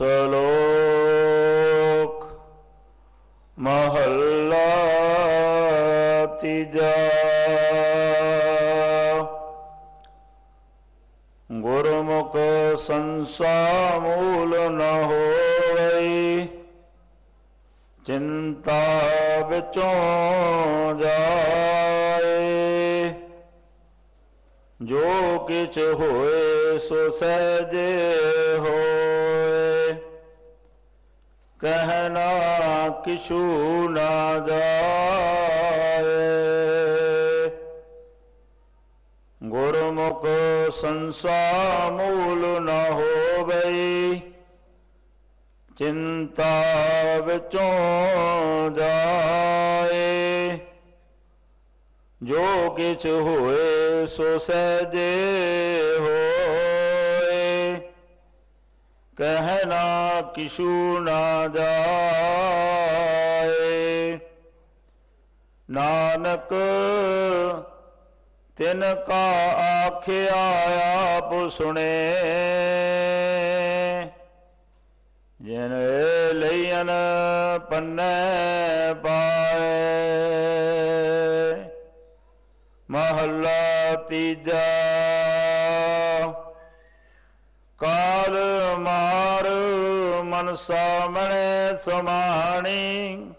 ਸ਼ਲੋਕ ਮਹੱਲਾ ਤੀਜਾ ਗੁਰਮੁਖ ਸੰਸਾ ਮੂਲ ਨ ਹੋਈ ਚਿੰਤਾ ਵਿੱਚੋਂ ਜਾਏ ਜੋ ਕਿਛ ਹੋਏ ਸੋ ਸਹਜੇ ਹੋ ਕਿਛੂ ਨਾ ਜਾਏ ਗੁਰਮੁਖ ਸੰਸਾ ਮੂਲ ਨ ਹੋਵੇ ਚਿੰਤਾ ਵਿੱਚੋਂ ਜਾਏ ਜੋ ਕਿਛ ਹੋਏ ਸੋ ਸਹਜੇ ਹੋਏ ਕਹਿਣਾ ਕਿਛੂ ਨਾ ਜਾਏ ਨਾਨਕ ਤਿਨ ਕਾ ਆਖਿਆ ਆਪ ਸੁਣੇ ਜਿਨ ਲਈਨ ਪੰਨੇ ਪਾਏ ਮਹੱਲਾ ਤੀਜਾ ਕਾਲ ਮਾਰ ਮਨ ਸਾਹਮਣੇ ਸਮਾਣੀ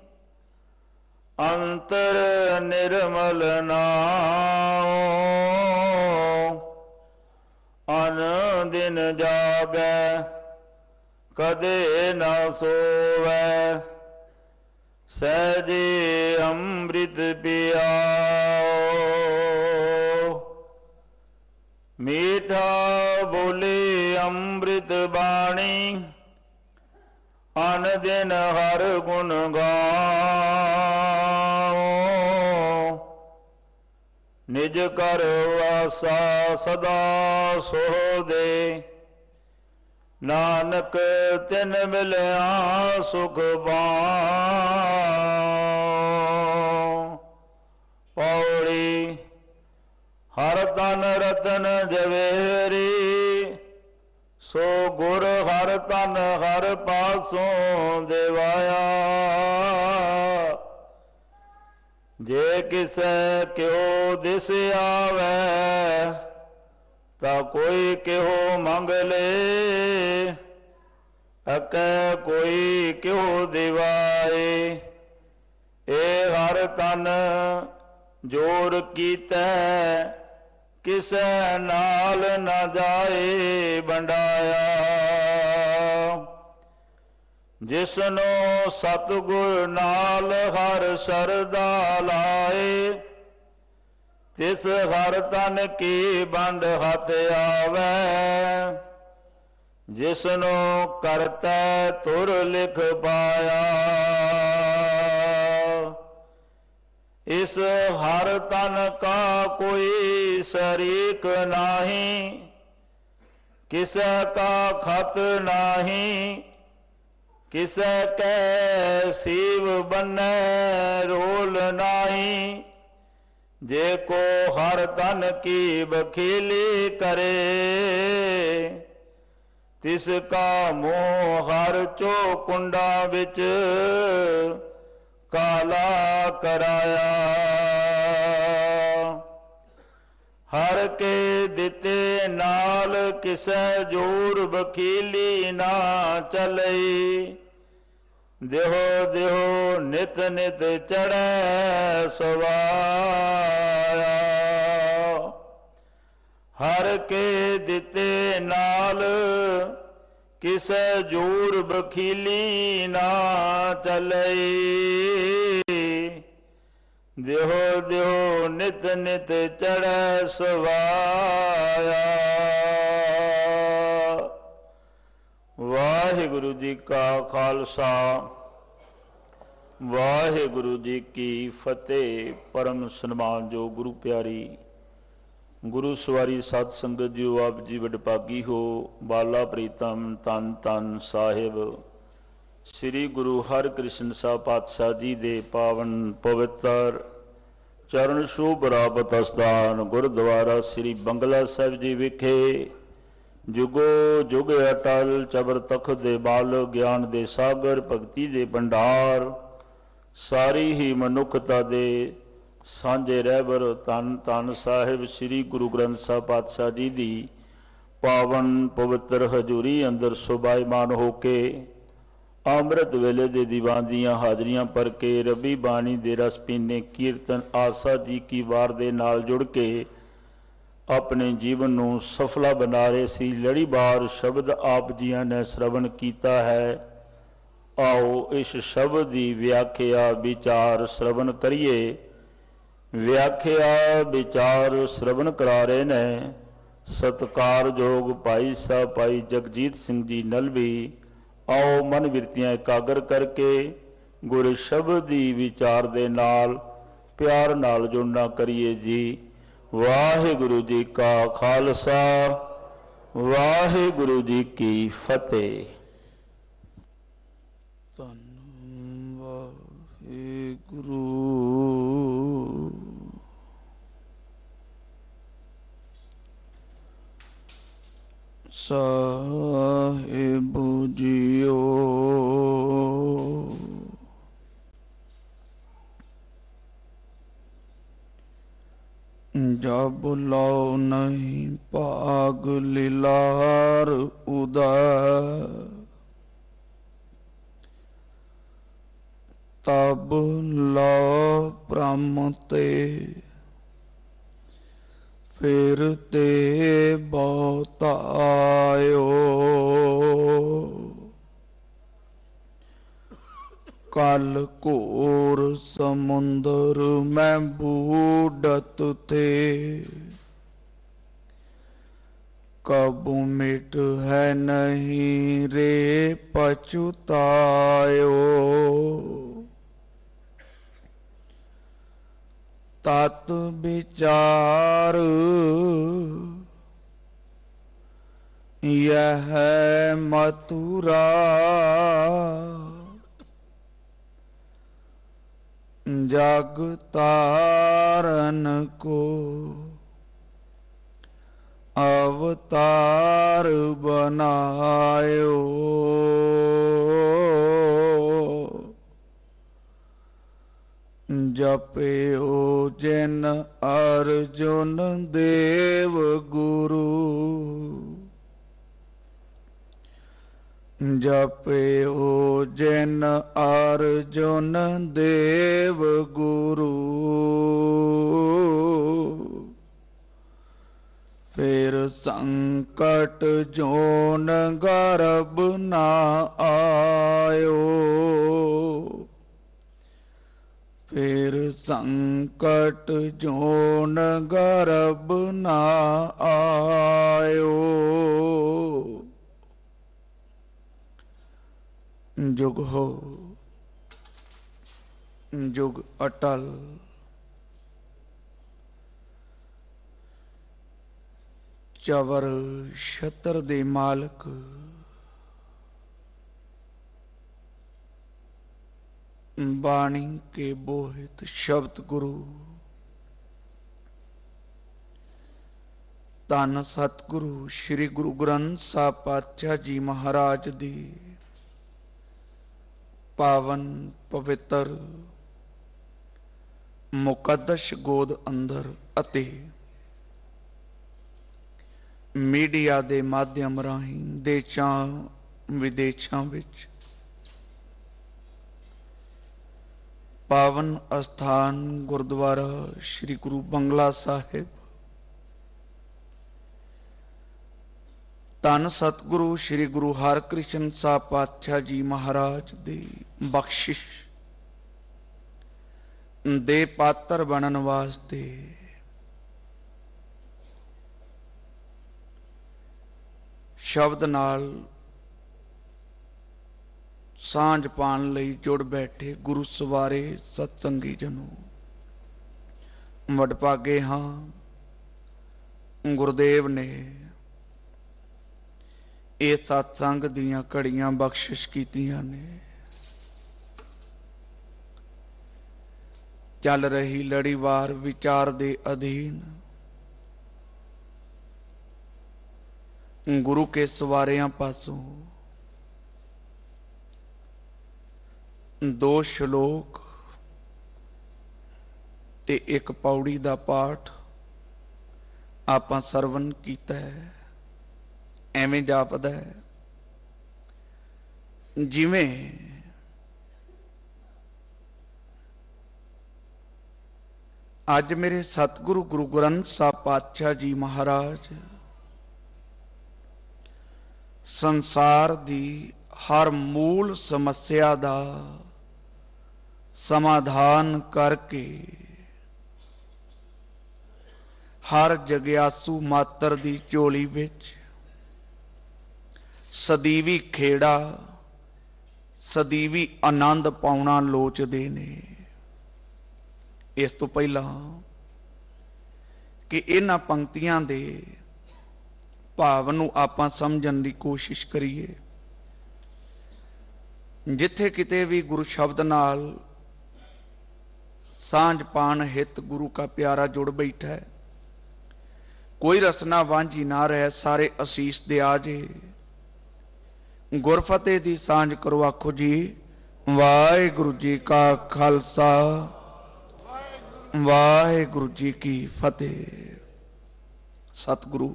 ਅੰਤਰ ਨਿਰਮਲ ਨਾਉ ਅਨ ਦਿਨ ਜਾਗੈ ਕਦੇ ਨਾ ਸੋਵੈ ਸਹਜੇ ਅੰਮ੍ਰਿਤ ਪੀਆ ਮੀਠਾ ਬੋਲੇ ਅੰਮ੍ਰਿਤ ਬਾਣੀ ਅਨ ਦਿਨ ਹਰ ਗੁਣ ਗਾਉ ਨਿਜ ਕਰ ਵਾਸਾ ਸਦਾ ਸੋ ਦੇ ਨਾਨਕ ਤਿਨ ਮਿਲਿਆ ਸੁਖ ਬਾਉ ਪੌੜੀ ਹਰ ਤਨ ਰਤਨ ਜਵੇਰੀ ਸੋ ਗੁਰ ਹਰ ਤਨ ਹਰ ਪਾਸੋਂ ਦੇਵਾਇਆ ਜੇ ਕਿਸੈ ਕਿਉ ਦਿਸ ਆਵੇ ਤਾ ਕੋਈ ਕਿਹੋ ਮੰਗ ਲੇ ਅਕੈ ਕੋਈ ਕਿਉ ਦਿਵਾਏ ਏ ਹਰ ਤਨ ਜੋਰ ਕੀਤਾ ਕਿਸੈ ਨਾਲ ਨਾ ਜਾਏ ਬੰਡਾਇਆ ਜਿਸਨੋ ਸਤਗੁਰ ਨਾਲ ਹਰ ਸਰਦਾ ਲਾਏ ਤਿਸ ਹਰ ਤਨ ਕੀ ਬੰਡ ਹੱਥ ਆਵੇ ਜਿਸਨੋ ਕਰਤੈ ਤੁਰ ਲਿਖ ਪਾਇਆ ਇਸ ਹਰ ਤਨ ਕਾ ਕੋਈ ਸਰੀਕ ਨਹੀਂ ਕਿਸ ਕਾ ਖਤ ਨਹੀਂ ਕਿਸ ਕੈ ਸੇਵ ਬਨੈ ਰੋਲ ਨਾਹੀ ਜੇ ਕੋ ਹਰ ਤਨ ਕੀ ਬਖੀਲੀ ਕਰੇ ਤਿਸ ਕਾ ਮੋਹ ਹਰ ਚੋ ਕੁੰਡਾ ਵਿੱਚ ਕਾਲਾ ਕਰਾਇਆ ਹਰ ਕੇ ਦਿੱਤੇ ਨਾਲ ਕਿਸੈ ਜੋਰ ਬਖੀਲੀ ਨਾ ਚਲਈ ਦੇਹੋ ਦੇਹੋ ਨਿਤ ਨਿਤ ਚੜੈ ਸਵਾਰਾ ਹਰ ਕੇ ਦਿੱਤੇ ਨਾਲ ਕਿਸੈ ਜੋਰ ਬਖੀਲੀ ਨਾ ਚਲਈ ਦਿਹੋ ਦਿਹੋ ਨਿਤ ਨਿਤ ਚੜੈ ਸਵਾਇਆ ਵਾਹਿਗੁਰੂ ਜੀ ਕਾ ਖਾਲਸਾ ਵਾਹਿਗੁਰੂ ਜੀ ਕੀ ਫਤਿਹ ਪਰਮ ਜੋ ਗੁਰੂ ਪਿਆਰੀ ਗੁਰੂ ਸਵਾਰੀ ਸਾਧ ਸੰਗਤ ਜੀ ਆਪ ਜੀ ਵਡਭਾਗੀ ਹੋ ਬਾਲਾ ਪ੍ਰੀਤਮ ਤਨ ਤਨ ਸਾਹਿਬ ਸ੍ਰੀ ਗੁਰੂ ਹਰਿਕ੍ਰਿਸ਼ਨ ਸਾਹਿਬ ਪਾਤਸ਼ਾਹ ਜੀ ਦੇ ਪਾਵਨ ਪਵਿੱਤਰ ਚਰਨ ਛੂ ਬਰਾਬਤ ਅਸਥਾਨ ਗੁਰਦੁਆਰਾ ਸ੍ਰੀ ਬੰਗਲਾ ਸਾਹਿਬ ਜੀ ਵਿਖੇ ਜੁਗੋ ਜੁਗ ਅਟਲ ਚਬਰ ਤਖਤ ਦੇ ਬਾਲ ਗਿਆਨ ਦੇ ਸਾਗਰ ਭਗਤੀ ਦੇ ਭੰਡਾਰ ਸਾਰੀ ਹੀ ਮਨੁੱਖਤਾ ਦੇ ਸਾਂਝੇ ਰਹਿਬਰ ਤਨ ਤਨ ਸਾਹਿਬ ਸ੍ਰੀ ਗੁਰੂ ਗ੍ਰੰਥ ਸਾਹਿਬ ਪਾਤਸ਼ਾਹ ਜੀ ਦੀ ਪਾਵਨ ਪਵਿੱਤਰ ਹਜ਼ੂਰੀ ਅੰਦਰ ਸੁਭਾਈਮਾਨ ਹੋ ਕੇ ਅੰਮ੍ਰਿਤ ਵੇਲੇ ਦੇ ਦੀਵਾਨ ਦੀਆਂ ਹਾਜ਼ਰੀਆਂ ਪਰ ਕੇ ਰਬੀ ਬਾਣੀ ਦੇ ਰਸ ਪੀਨੇ ਕੀਰਤਨ ਆਸਾ ਜੀ ਕੀ ਵਾਰ ਦੇ ਨਾਲ ਜੁੜ ਕੇ ਆਪਣੇ ਜੀਵਨ ਨੂੰ ਸਫਲਾ ਬਣਾ ਰਹੇ ਸੀ ਲੜੀਵਾਰ ਸ਼ਬਦ ਆਪ ਜੀਆਂ ਨੇ ਸ਼ਰਵਣ ਕੀਤਾ ਹੈ ਆਓ ਇਸ ਸ਼ਬਦ ਦੀ ਵਿਆਖਿਆ ਵਿਚਾਰ ਸ਼ਰਵਣ ਕਰੀਏ ਵਿਆਖਿਆ ਵਿਚਾਰ ਸ਼ਰਵਣ ਕਰਾ ਰਹੇ ਨੇ ਸਤਕਾਰਯੋਗ ਭਾਈ ਸਾਹਿਬ ਭਾਈ ਜਗਜੀਤ ਸਿੰਘ ਜੀ ਨਲਵੀ ਆਓ ਮਨ ਵਿਰਤੀਆਂ ਇਕਾਗਰ ਕਰਕੇ ਗੁਰ ਸ਼ਬਦ ਦੀ ਵਿਚਾਰ ਦੇ ਨਾਲ ਪਿਆਰ ਨਾਲ ਜੁੜਨਾ ਕਰੀਏ ਜੀ ਵਾਹਿਗੁਰੂ ਜੀ ਕਾ ਖਾਲਸਾ ਵਾਹਿਗੁਰੂ ਜੀ ਕੀ ਫਤਿਹ ਤਨ ਵਾਹਿਗੁਰੂ ਜਬ ਲਉ ਨਹੀਂ ਭਾਗ ਲਿਲਾਰ ਉਦਾ ਤਬ ਲਉ ਬ੍ਰਹਮ ਤੇ ਫਿਰ ਤੇ ਆਇਓ कल कोर समुंदर में बूढ़त थे कब मिट है नहीं रे पचुतायो तत् विचार यह मथुरा ਜਗ ਤਾਰਨ ਕੋ ਅਵਤਾਰ ਬਨਾਇਓ ਜਪਿਓ ਜਿਨ ਅਰਜੁਨ ਦੇਵ ਗੁਰੂ ਜਪਿਓ ਜਿਨ ਅਰਜੁਨ ਦੇਵ ਗੁਰੂ ਫਿਰ ਸੰਕਟ ਜੋਨ ਗਰਬ ਨਾ ਆਇਓ ਫਿਰ ਸੰਕਟ ਜੋਨ ਗਰਬ ਨਾ ਆਇਓ ਜੁਗ ਹੋ ਜੁਗ ਅਟਲ ਚਵਰ ਛਤਰ ਦੇ ਮਾਲਕ ਬਾਣੀ ਕੇ ਬੋਹਿਤ ਸ਼ਬਦ ਗੁਰੂ ਤਨ ਸਤਗੁਰੂ ਸ੍ਰੀ ਗੁਰੂ ਗ੍ਰੰਥ ਸਾਹਿਬ ਪਾਤਸ਼ਾਹ ਜੀ ਮਹਾਰਾਜ ਦੀ ਪਾਵਨ ਪਵਿੱਤਰ ਮੁਕੱਦਸ ਗੋਦ ਅੰਦਰ ਅਤੇ ਮੀਡੀਆ ਦੇ ਮਾਧਿਅਮ ਰਾਹੀਂ ਦੇਚਾਂ ਵਿਦੇਸ਼ਾਂ ਵਿੱਚ ਪਾਵਨ ਅਸਥਾਨ ਗੁਰਦੁਆਰਾ ਸ੍ਰੀ ਗੁਰੂ ਬੰਗਲਾ ਸਾਹਿਬ ਤਨ ਸਤਿਗੁਰੂ ਸ੍ਰੀ ਗੁਰੂ ਹਰਿਕ੍ਰਿਸ਼ਨ ਸਾਹਿਬ ਪਾਤਸ਼ਾਹ ਜੀ ਮਹਾਰਾਜ ਦੀ ਬਖਸ਼ਿਸ਼ ਦੇ ਪਾਤਰ ਬਣਨ ਵਾਸਤੇ ਸ਼ਬਦ ਨਾਲ ਸਾਂਝ ਪਾਣ ਲਈ ਜੁੜ ਬੈਠੇ ਗੁਰੂ ਸਵਾਰੇ ਸਤਸੰਗੀ ਜਨੋ ਪਾਗੇ ਹਾਂ ਗੁਰਦੇਵ ਨੇ ਇਹ ਸਤਸੰਗ ਦੀਆਂ ਘੜੀਆਂ ਬਖਸ਼ਿਸ਼ ਕੀਤੀਆਂ ਨੇ ਚੱਲ ਰਹੀ ਲੜੀਵਾਰ ਵਿਚਾਰ ਦੇ ਅਧੀਨ ਗੁਰੂ ਕੇ ਸਵਾਰਿਆਂ ਪਾਸੋਂ ਦੋ ਸ਼ਲੋਕ ਤੇ ਇੱਕ ਪੌੜੀ ਦਾ ਪਾਠ ਆਪਾਂ ਸਰਵਨ ਕੀਤਾ ਹੈ ਐਵੇਂ ਜਾਪਦਾ ਹੈ ਜਿਵੇਂ ਅੱਜ ਮੇਰੇ ਸਤਿਗੁਰੂ ਗੁਰੂ ਗ੍ਰੰਥ ਸਾਹਿਬ ਪਾਤਸ਼ਾਹ ਜੀ ਮਹਾਰਾਜ ਸੰਸਾਰ ਦੀ ਹਰ ਮੂਲ ਸਮੱਸਿਆ ਦਾ ਸਮਾਧਾਨ ਕਰਕੇ ਹਰ ਜਗਿਆਸੂ ਮਾਤਰ ਦੀ ਝੋਲੀ ਵਿੱਚ ਸਦੀਵੀ ਖੇੜਾ ਸਦੀਵੀ ਆਨੰਦ ਪਾਉਣਾ ਲੋਚਦੇ ਨੇ ਇਸ ਤੋਂ ਪਹਿਲਾਂ ਕਿ ਇਹਨਾਂ ਪੰਕਤੀਆਂ ਦੇ ਭਾਵ ਨੂੰ ਆਪਾਂ ਸਮਝਣ ਦੀ ਕੋਸ਼ਿਸ਼ ਕਰੀਏ ਜਿੱਥੇ ਕਿਤੇ ਵੀ ਗੁਰੂ ਸ਼ਬਦ ਨਾਲ ਸਾਂਝ ਪਾਣ ਹਿਤ ਗੁਰੂ ਕਾ ਪਿਆਰਾ ਜੁੜ ਬੈਠਾ ਹੈ ਕੋਈ ਰਸਨਾ ਵਾਂਝੀ ਨਾ ਰਹਿ ਸਾਰੇ ਅਸੀਸ ਦੇ ਆਜੇ ਗੁਰਫਤਿਹ ਦੀ ਸਾਂਝ ਕਰੋ ਆਖੋ ਜੀ ਵਾਹਿਗੁਰੂ ਜੀ ਕਾ ਖਾਲਸਾ ਵਾਹਿਗੁਰੂ ਜੀ ਕੀ ਫਤਿਹ ਸਤਿਗੁਰੂ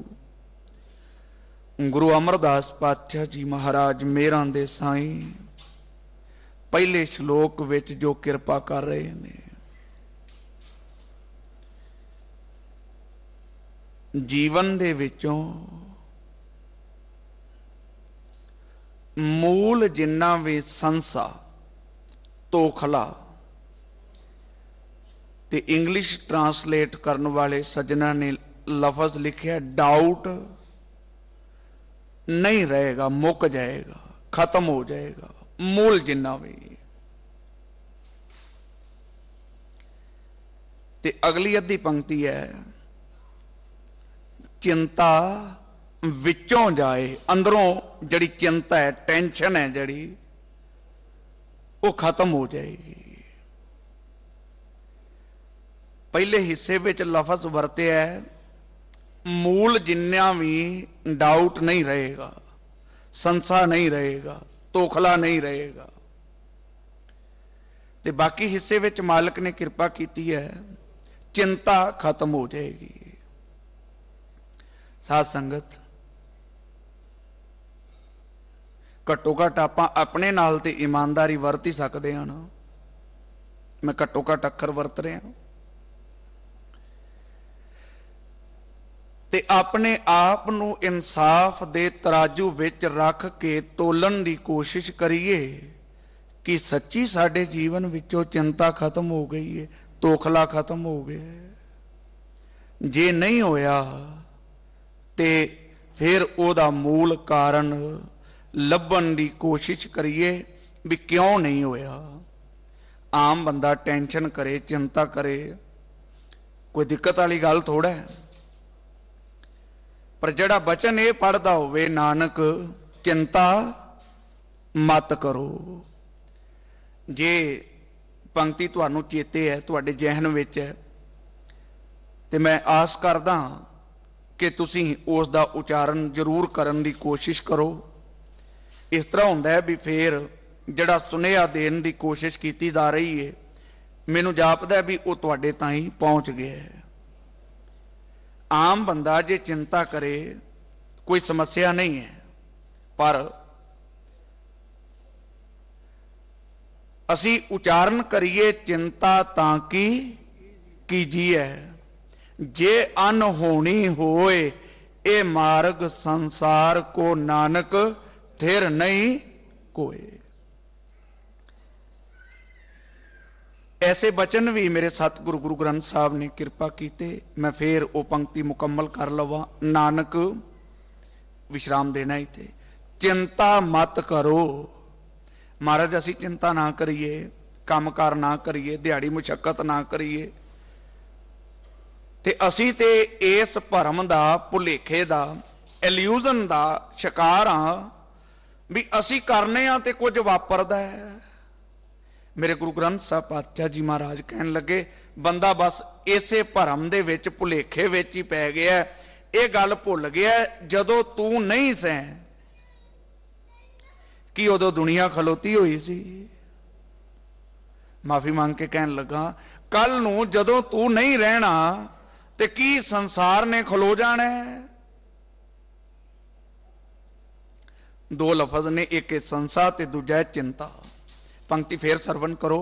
ਗੁਰੂ ਅਮਰਦਾਸ ਪਾਤਸ਼ਾਹ ਜੀ ਮਹਾਰਾਜ ਮੇਰਾਂ ਦੇ ਸਾਈਂ ਪਹਿਲੇ ਸ਼ਲੋਕ ਵਿੱਚ ਜੋ ਕਿਰਪਾ ਕਰ ਰਹੇ ਨੇ ਜੀਵਨ ਦੇ ਵਿੱਚੋਂ ਮੂਲ ਜਿੰਨਾ ਵੀ ਸੰਸਾ ਤੋਖਲਾ ਤੇ ਇੰਗਲਿਸ਼ ਟਰਾਂਸਲੇਟ ਕਰਨ ਵਾਲੇ ਸੱਜਣਾ ਨੇ ਲਫ਼ਜ਼ ਲਿਖਿਆ ਡਾਊਟ ਨਹੀਂ ਰਹੇਗਾ ਮੁੱਕ ਜਾਏਗਾ ਖਤਮ ਹੋ ਜਾਏਗਾ ਮੂਲ ਜਿੰਨਾ ਵੀ ਤੇ ਅਗਲੀ ਅੱਧੀ ਪੰਕਤੀ ਹੈ ਚਿੰਤਾ ਵਿੱਚੋਂ ਜਾਏ ਅੰਦਰੋਂ ਜਿਹੜੀ ਚਿੰਤਾ ਹੈ ਟੈਨਸ਼ਨ ਹੈ ਜਿਹੜੀ ਉਹ ਖਤਮ ਹੋ ਜਾਏਗੀ ਪਹਿਲੇ ਹਿੱਸੇ ਵਿੱਚ ਲਫ਼ਜ਼ ਵਰਤਿਆ ਹੈ ਮੂਲ ਜਿੰਨਾ ਵੀ ਡਾਊਟ ਨਹੀਂ ਰਹੇਗਾ ਸੰਸਾ ਨਹੀਂ ਰਹੇਗਾ ਤੋਖਲਾ ਨਹੀਂ ਰਹੇਗਾ ਤੇ ਬਾਕੀ ਹਿੱਸੇ ਵਿੱਚ ਮਾਲਕ ਨੇ ਕਿਰਪਾ ਕੀਤੀ ਹੈ ਚਿੰਤਾ ਖਤਮ ਹੋ ਜਾਏਗੀ ਸਾਧ ਸੰਗਤ ਘੱਟੋ ਘੱਟ ਆਪਾਂ ਆਪਣੇ ਨਾਲ ਤੇ ਇਮਾਨਦਾਰੀ ਵਰਤ ਹੀ ਸਕਦੇ ਹਾਂ ਨਾ ਮੈਂ ਘੱਟੋ ਘੱਟ ਅੱਖਰ ਵਰਤ ਰਿਹਾ ਤੇ ਆਪਣੇ ਆਪ ਨੂੰ ਇਨਸਾਫ ਦੇ ਤਰਾਜੂ ਵਿੱਚ ਰੱਖ ਕੇ ਤੋਲਣ ਦੀ ਕੋਸ਼ਿਸ਼ ਕਰੀਏ ਕਿ ਸੱਚੀ ਸਾਡੇ ਜੀਵਨ ਵਿੱਚੋਂ ਚਿੰਤਾ ਖਤਮ ਹੋ ਗਈ ਹੈ ਤੋਖਲਾ ਖਤਮ ਹੋ ਗਿਆ ਜੇ ਨਹੀਂ ਹੋਇਆ ਤੇ ਫਿਰ ਉਹਦਾ ਮੂਲ ਕਾਰਨ ਲੱਭਣ ਦੀ ਕੋਸ਼ਿਸ਼ ਕਰੀਏ ਵੀ ਕਿਉਂ ਨਹੀਂ ਹੋਇਆ ਆਮ ਬੰਦਾ ਟੈਨਸ਼ਨ ਕਰੇ ਚਿੰਤਾ ਕਰੇ ਕੋਈ ਦਿੱਕਤ ਵਾਲੀ ਗੱਲ ਥੋੜਾ ਪਰ ਜਿਹੜਾ ਬਚਨ ਇਹ ਪੜਦਾ ਹੋਵੇ ਨਾਨਕ ਚਿੰਤਾ ਮਤ ਕਰੋ ਜੇ ਪੰਕਤੀ ਤੁਹਾਨੂੰ ਚੇਤੇ ਹੈ ਤੁਹਾਡੇ ਜ਼ਿਹਨ ਵਿੱਚ ਹੈ ਤੇ ਮੈਂ ਆਸ ਕਰਦਾ ਕਿ ਤੁਸੀਂ ਉਸ ਦਾ ਉਚਾਰਨ ਜ਼ਰੂਰ ਕਰਨ ਦੀ ਕੋਸ਼ਿਸ਼ ਕਰੋ ਇਸ ਤਰ੍ਹਾਂ ਹੁੰਦਾ ਹੈ ਵੀ ਫੇਰ ਜਿਹੜਾ ਸੁਨੇਹਾ ਦੇਣ ਦੀ ਕੋਸ਼ਿਸ਼ ਕੀਤੀ ਜਾ ਰਹੀ ਹੈ ਮੈਨੂੰ ਜਾਪਦਾ ਵੀ ਉਹ ਤੁਹਾਡੇ ਤਾਂ ਹੀ ਪਹੁੰਚ ਗਿਆ ਹੈ ਆਮ ਬੰਦਾ ਜੇ ਚਿੰਤਾ ਕਰੇ ਕੋਈ ਸਮੱਸਿਆ ਨਹੀਂ ਹੈ ਪਰ ਅਸੀਂ ਉਚਾਰਨ ਕਰੀਏ ਚਿੰਤਾ ਤਾਂ ਕੀ ਹੈ ਜੇ ਅਨ ਹੋਣੀ ਹੋਏ ਇਹ ਮਾਰਗ ਸੰਸਾਰ ਕੋ ਨਾਨਕ ਥਿਰ ਨਹੀਂ ਕੋਏ ਐਸੇ ਬਚਨ ਵੀ ਮੇਰੇ ਸਤਿਗੁਰੂ ਗੁਰੂ ਗ੍ਰੰਥ ਸਾਹਿਬ ਨੇ ਕਿਰਪਾ ਕੀਤੇ ਮੈਂ ਫੇਰ ਉਹ ਪੰਕਤੀ ਮੁਕੰਮਲ ਕਰ ਲਵਾਂ ਨਾਨਕ ਵਿਸ਼ਰਾਮ ਦੇਣਾ ਇਥੇ ਚਿੰਤਾ ਮਤ ਕਰੋ ਮਹਾਰਾਜ ਅਸੀਂ ਚਿੰਤਾ ਨਾ ਕਰੀਏ ਕੰਮਕਾਰ ਨਾ ਕਰੀਏ ਦਿਹਾੜੀ ਮੁਸ਼ਕਤ ਨਾ ਕਰੀਏ ਤੇ ਅਸੀਂ ਤੇ ਇਸ ਭਰਮ ਦਾ ਭੁਲੇਖੇ ਦਾ ਇਲੂਜ਼ਨ ਦਾ ਸ਼ਿਕਾਰ ਆ ਵੀ ਅਸੀਂ ਕਰਨੇ ਆ ਤੇ ਕੁਝ ਵਾਪਰਦਾ ਹੈ ਮੇਰੇ ਗੁਰੂ ਗ੍ਰੰਥ ਸਾਹਿਬ ਪਾਤਸ਼ਾਹ ਜੀ ਮਹਾਰਾਜ ਕਹਿਣ ਲੱਗੇ ਬੰਦਾ ਬਸ ਇਸੇ ਭਰਮ ਦੇ ਵਿੱਚ ਭੁਲੇਖੇ ਵਿੱਚ ਹੀ ਪੈ ਗਿਆ ਇਹ ਗੱਲ ਭੁੱਲ ਗਿਆ ਜਦੋਂ ਤੂੰ ਨਹੀਂ ਸੈਂ ਕਿ ਉਦੋਂ ਦੁਨੀਆ ਖਲੋਤੀ ਹੋਈ ਸੀ ਮਾਫੀ ਮੰਗ ਕੇ ਕਹਿਣ ਲੱਗਾ ਕੱਲ ਨੂੰ ਜਦੋਂ ਤੂੰ ਨਹੀਂ ਰਹਿਣਾ ਤੇ ਕੀ ਸੰਸਾਰ ਨੇ ਖਲੋ ਜਾਣਾ ਦੋ ਲਫ਼ਜ਼ ਨੇ ਇੱਕ ਹੈ ਸੰਸਾ ਤੇ ਦੂਜਾ ਹੈ ਚਿੰਤਾ ਪੰਕਤੀ ਫੇਰ ਸਰਵਣ ਕਰੋ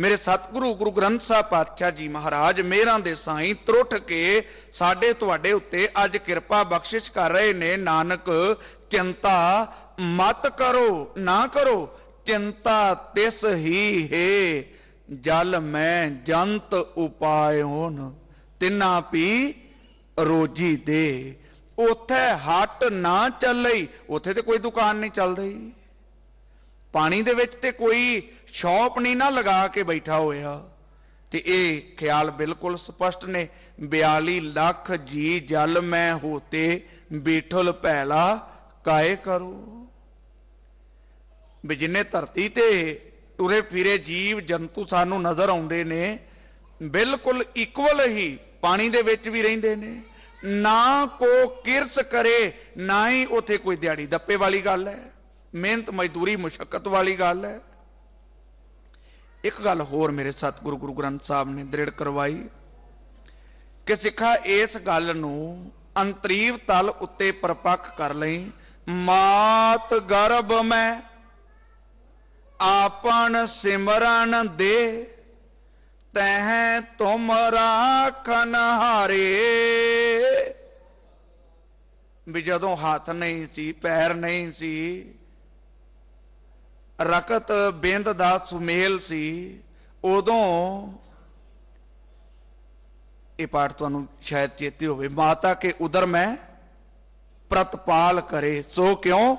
ਮੇਰੇ ਸਤਿਗੁਰੂ ਗੁਰੂ ਗ੍ਰੰਥ ਸਾਹਿਬ ਪਾਤਸ਼ਾਹ ਜੀ ਮਹਾਰਾਜ ਮੇਰਾਂ ਦੇ ਸਾਈਂ ਤਰੁੱਠ ਕੇ ਸਾਡੇ ਤੁਹਾਡੇ ਉੱਤੇ ਅੱਜ ਕਿਰਪਾ ਬਖਸ਼ਿਸ਼ ਕਰ ਰਹੇ ਨੇ ਨਾਨਕ ਚਿੰਤਾ ਮਤ ਕਰੋ ਨਾ ਕਰੋ ਚਿੰਤਾ ਤਿਸ ਹੀ ਹੈ ਜਲ ਮੈਂ ਜੰਤ ਹੋਣ ਤਿੰਨਾ ਪੀ ਰੋਜੀ ਦੇ ਉਥੇ ਹੱਟ ਨਾ ਚੱਲਈ ਉਥੇ ਤੇ ਕੋਈ ਦੁਕਾਨ ਨਹੀਂ ਚੱਲਦੀ ਪਾਣੀ ਦੇ ਵਿੱਚ ਤੇ ਕੋਈ ਸ਼ੌਪ ਨਹੀਂ ਨਾ ਲਗਾ ਕੇ ਬੈਠਾ ਹੋਇਆ ਤੇ ਇਹ ਖਿਆਲ ਬਿਲਕੁਲ ਸਪਸ਼ਟ ਨੇ 42 ਲੱਖ ਜੀ ਜਲ ਮੈਂ ਹੋਤੇ ਬੀਠਲ ਪੈਲਾ ਕਾਏ ਕਰੋ ਵੀ ਜਿੰਨੇ ਧਰਤੀ ਤੇ ਤੁਰੇ ਫਿਰੇ ਜੀਵ ਜੰਤੂ ਸਾਨੂੰ ਨਜ਼ਰ ਆਉਂਦੇ ਨੇ ਬਿਲਕੁਲ ਇਕੁਅਲ ਹੀ ਪਾਣੀ ਦੇ ਵਿੱਚ ਵੀ ਰਹਿੰਦੇ ਨੇ ਨਾ ਕੋ ਕਿਰਸ ਕਰੇ ਨਾ ਹੀ ਉਥੇ ਕੋਈ ਦਿਹਾੜੀ ਦੱਪੇ ਵਾਲੀ ਗੱਲ ਹੈ ਮਿਹਨਤ ਮਜ਼ਦੂਰੀ ਮੁਸ਼ਕਤ ਵਾਲੀ ਗੱਲ ਹੈ ਇੱਕ ਗੱਲ ਹੋਰ ਮੇਰੇ ਸਤਿਗੁਰੂ ਗੁਰੂ ਗ੍ਰੰਥ ਸਾਹਿਬ ਨੇ ਦ੍ਰਿੜ ਕਰਵਾਈ ਕਿ ਸਿੱਖਾ ਇਸ ਗੱਲ ਨੂੰ ਅੰਤਰੀਵ ਤਲ ਉੱਤੇ ਪਰਪੱਕ ਕਰ ਲਈ ਮਾਤ ਗਰਭ ਮੈਂ ਆਪਨ ਸਿਮਰਨ ਦੇ ਤਹਿ ਤੁਮ ਰਾਖਨ ਹਾਰੇ ਵੀ ਜਦੋਂ ਹੱਥ ਨਹੀਂ ਸੀ ਪੈਰ ਨਹੀਂ ਸੀ ਰਕਤ ਬਿੰਦ ਦਾ ਸੁਮੇਲ ਸੀ ਉਦੋਂ ਇਹ ਪਾਠ ਤੁਹਾਨੂੰ ਸ਼ਾਇਦ ਚੇਤੇ ਹੋਵੇ ਮਾਤਾ ਕੇ ਉਦਰ ਮੈਂ ਪ੍ਰਤਪਾਲ ਕਰੇ ਸੋ ਕਿਉਂ